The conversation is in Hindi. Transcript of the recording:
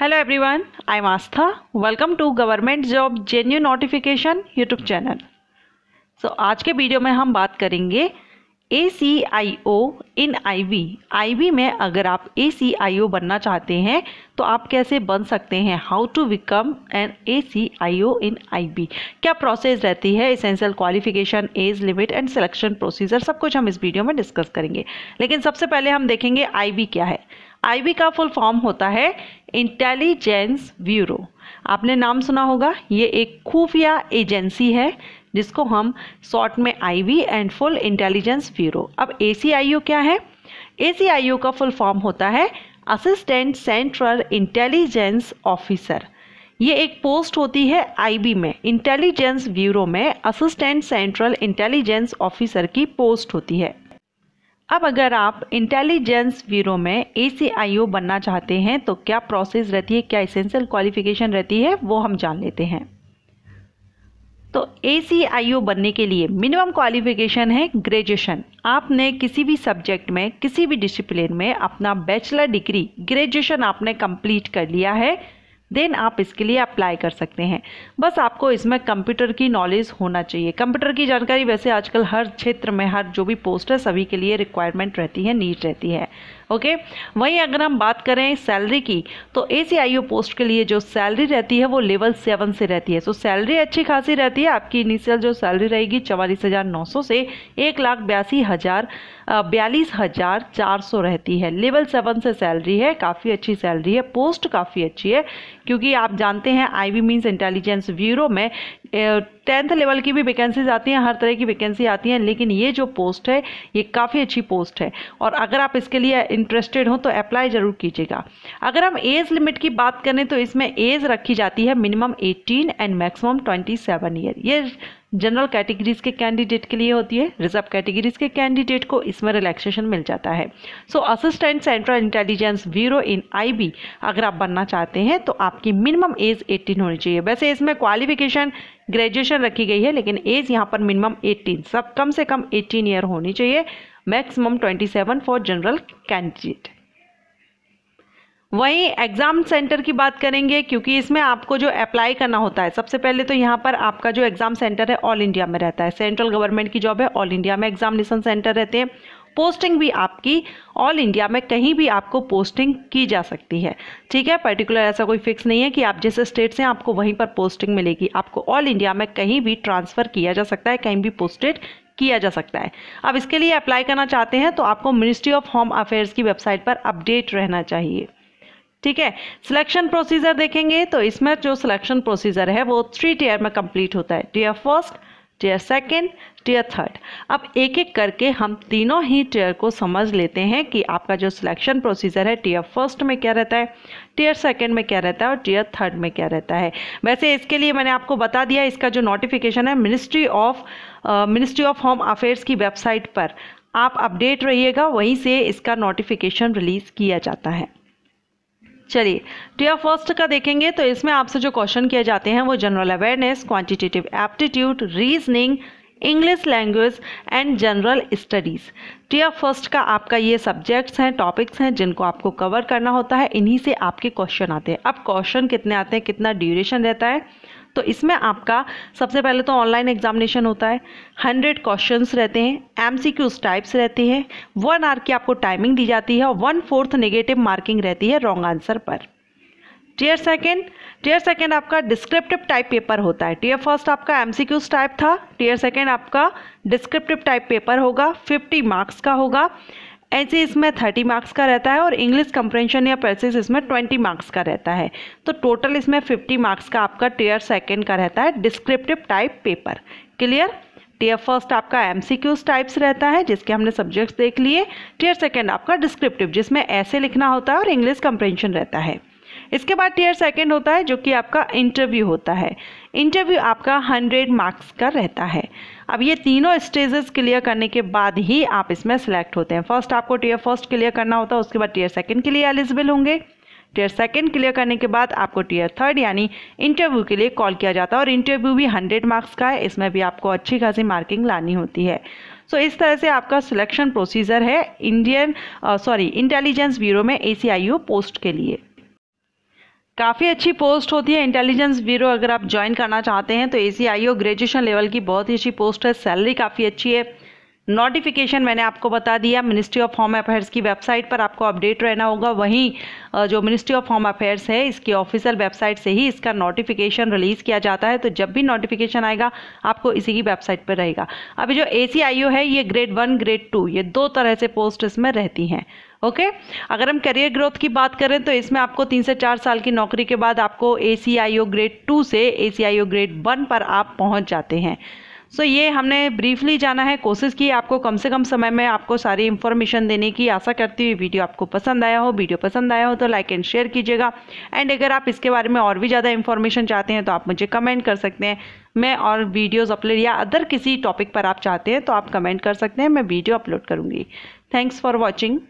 hello everyone I am Astha welcome to government job genuine notification YouTube channel so आज के वीडियो में हम बात करेंगे ए C I O in I we I we में अगर आप ए सी आई ओ बनना चाहते हैं तो आप कैसे बन सकते हैं how to become an A C I O in I V क्या प्रोसेस रहती है essential qualification age limit and selection procedure सब कुछ हम इस वीडियो में डिस्कस करेंगे लेकिन सबसे पहले हम देखेंगे आई वी क्या है आईबी का फुल फॉर्म होता है इंटेलिजेंस ब्यूरो आपने नाम सुना होगा ये एक खुफिया एजेंसी है जिसको हम शॉर्ट में IB and full intelligence bureau अब एसीआईयू क्या है एसीआईयू का फुल फॉर्म होता है असिस्टेंट सेंट्रल इंटेलिजेंस ऑफिसर ये एक पोस्ट होती है आईबी में इंटेलिजेंस ब्यूरो में असिस्टेंट सेंट्रल इंटेलिजेंस ऑफिसर की पोस्ट होती है अब अगर आप इंटेलिजेंस ब्यूरो में ए बनना चाहते हैं तो क्या प्रोसेस रहती है क्या इसेंशियल क्वालिफिकेशन रहती है वो हम जान लेते हैं तो ए बनने के लिए मिनिमम क्वालिफिकेशन है ग्रेजुएशन आपने किसी भी सब्जेक्ट में किसी भी डिसिप्लिन में अपना बैचलर डिग्री ग्रेजुएशन आपने कंप्लीट कर लिया है देन आप इसके लिए अप्लाई कर सकते हैं बस आपको इसमें कंप्यूटर की नॉलेज होना चाहिए कंप्यूटर की जानकारी वैसे आजकल हर क्षेत्र में हर जो भी पोस्ट है सभी के लिए रिक्वायरमेंट रहती है नीड रहती है ओके वहीं अगर हम बात करें सैलरी की तो ए पोस्ट के लिए जो सैलरी रहती है वो लेवल सेवन से रहती है सो सैलरी अच्छी खासी रहती है आपकी इनिशियल जो सैलरी रहेगी चवालीस हज़ार नौ सौ से एक लाख बयासी हज़ार बयालीस हज़ार चार सौ रहती है लेवल सेवन से सैलरी है काफ़ी अच्छी सैलरी है पोस्ट काफ़ी अच्छी है क्योंकि आप जानते हैं वी मीन्स इंटेलिजेंस ब्यूरो में टेंथ लेवल की भी वैकेंसीज आती हैं हर तरह की वैकेंसी आती हैं लेकिन ये जो पोस्ट है ये काफ़ी अच्छी पोस्ट है और अगर आप इसके लिए इंटरेस्टेड हो तो अप्लाई ज़रूर कीजिएगा अगर हम एज लिमिट की बात करें तो इसमें एज रखी जाती है मिनिमम 18 एंड मैक्सिमम 27 ईयर ये जनरल कैटेगरीज के कैंडिडेट के लिए होती है रिजर्व कैटेगरीज के कैंडिडेट को इसमें रिलैक्सेशन मिल जाता है so assistant central intelligence bureau in IB अगर आप बनना चाहते हैं तो आपकी मिनिमम एज 18 होनी चाहिए वैसे इसमें क्वालिफिकेशन ग्रेजुएशन रखी गई है लेकिन एज यहाँ पर मिनिमम एट्टीन सब कम से कम एट्टीन ईयर होनी चाहिए maximum twenty four general candidate वहीं एग्ज़ाम सेंटर की बात करेंगे क्योंकि इसमें आपको जो अप्लाई करना होता है सबसे पहले तो यहाँ पर आपका जो एग्ज़ाम सेंटर है ऑल इंडिया में रहता है सेंट्रल गवर्नमेंट की जॉब है ऑल इंडिया में एग्जामिनेशन सेंटर रहते हैं पोस्टिंग भी आपकी ऑल इंडिया में कहीं भी आपको पोस्टिंग की जा सकती है ठीक है पर्टिकुलर ऐसा कोई फिक्स नहीं है कि आप जिस स्टेट से आपको वहीं पर पोस्टिंग मिलेगी आपको ऑल इंडिया में कहीं भी ट्रांसफ़र किया जा सकता है कहीं भी पोस्टेड किया जा सकता है अब इसके लिए अप्लाई करना चाहते हैं तो आपको मिनिस्ट्री ऑफ होम अफेयर्स की वेबसाइट पर अपडेट रहना चाहिए ठीक है सिलेक्शन प्रोसीजर देखेंगे तो इसमें जो सिलेक्शन प्रोसीजर है वो थ्री टीयर में कंप्लीट होता है tier first tier second tier third अब एक एक करके हम तीनों ही टीयर को समझ लेते हैं कि आपका जो सिलेक्शन प्रोसीजर है टीयर फर्स्ट में क्या रहता है टीयर सेकेंड में क्या रहता है और टीयर थर्ड में क्या रहता है वैसे इसके लिए मैंने आपको बता दिया इसका जो नोटिफिकेशन है ministry of ministry of home affairs की वेबसाइट पर आप अपडेट रहिएगा वहीं से इसका नोटिफिकेशन रिलीज़ किया जाता है चलिए तो यह फर्स्ट का देखेंगे तो इसमें आपसे जो क्वेश्चन किए जाते हैं वो general awareness quantitative aptitude reasoning English language and general studies tier first का आपका ये सब्जेक्ट्स हैं टॉपिक्स हैं जिनको आपको कवर करना होता है इन्हीं से आपके क्वेश्चन आते हैं अब क्वेश्चन कितने आते हैं कितना ड्यूरेशन रहता है तो इसमें आपका सबसे पहले तो ऑनलाइन एग्जामिनेशन होता है हंड्रेड क्वेश्चन रहते हैं एम सी क्यूज टाइप्स रहते हैं वन आर की आपको टाइमिंग दी जाती है और वन फोर्थ नेगेटिव मार्किंग रहती है रॉन्ग आंसर पर टीयर सेकेंड टीयर सेकेंड आपका डिस्क्रिप्टिव टाइप पेपर होता है टीयर फर्स्ट आपका एम टाइप था टीयर सेकेंड आपका डिस्क्रिप्टिव टाइप पेपर होगा 50 मार्क्स का होगा ऐसे इसमें थर्टी मार्क्स का रहता है और इंग्लिश कंप्रेंशन या पैसेज इसमें ट्वेंटी मार्क्स का रहता है तो टोटल इसमें फिफ्टी मार्क्स का आपका टीयर सेकेंड का रहता है descriptive type paper clear tier first आपका एम टाइप्स रहता है जिसके हमने सब्जेक्ट्स देख लिए टीयर सेकेंड आपका डिस्क्रिप्टिव जिसमें ऐसे लिखना होता है और इंग्लिश कंप्रेंशन रहता है इसके बाद टीयर सेकेंड होता है जो कि आपका इंटरव्यू होता है इंटरव्यू आपका हंड्रेड मार्क्स का रहता है अब ये तीनों स्टेजेस क्लियर करने के बाद ही आप इसमें सेलेक्ट होते हैं फर्स्ट आपको टीयर फर्स्ट क्लियर करना होता है उसके बाद टीयर सेकेंड के लिए एलिजिबल होंगे टीयर सेकेंड क्लियर करने के बाद आपको टीयर थर्ड यानी इंटरव्यू के लिए कॉल किया जाता है और इंटरव्यू भी हंड्रेड मार्क्स का है इसमें भी आपको अच्छी खासी मार्किंग लानी होती है सो so, इस तरह से आपका सिलेक्शन प्रोसीजर है इंडियन सॉरी इंटेलिजेंस ब्यूरो में ए पोस्ट के लिए काफ़ी अच्छी पोस्ट होती है इंटेलिजेंस ब्यूरो अगर आप ज्वाइन करना चाहते हैं तो ए C I O graduation level की बहुत ही अच्छी पोस्ट है सैलरी काफ़ी अच्छी है नोटिफिकेशन मैंने आपको बता दिया मिनिस्ट्री ऑफ होम अफेयर्स की वेबसाइट पर आपको अपडेट रहना होगा वहीं जो मिनिस्ट्री ऑफ होम अफेयर्स है इसकी ऑफिशियल वेबसाइट से ही इसका नोटिफिकेशन रिलीज़ किया जाता है तो जब भी नोटिफिकेशन आएगा आपको इसी की वेबसाइट पर रहेगा अभी जो ए है ये ग्रेड वन ग्रेड टू ये दो तरह से पोस्ट इसमें रहती हैं ओके अगर हम करियर ग्रोथ की बात करें तो इसमें आपको तीन से चार साल की नौकरी के बाद आपको ए C I O grade two से ए C I O grade one पर आप पहुंच जाते हैं सो so, ये हमने ब्रीफली जाना है कोशिश की आपको कम से कम समय में आपको सारी इन्फॉर्मेशन देने की आशा करती हुई वीडियो आपको पसंद आया हो वीडियो पसंद आया हो तो लाइक एंड शेयर कीजिएगा एंड अगर आप इसके बारे में और भी ज़्यादा इन्फॉर्मेशन चाहते हैं तो आप मुझे कमेंट कर सकते हैं मैं और वीडियोज़ अपलोड या अदर किसी टॉपिक पर आप चाहते हैं तो आप कमेंट कर सकते हैं मैं वीडियो अपलोड करूँगी थैंक्स फॉर वॉचिंग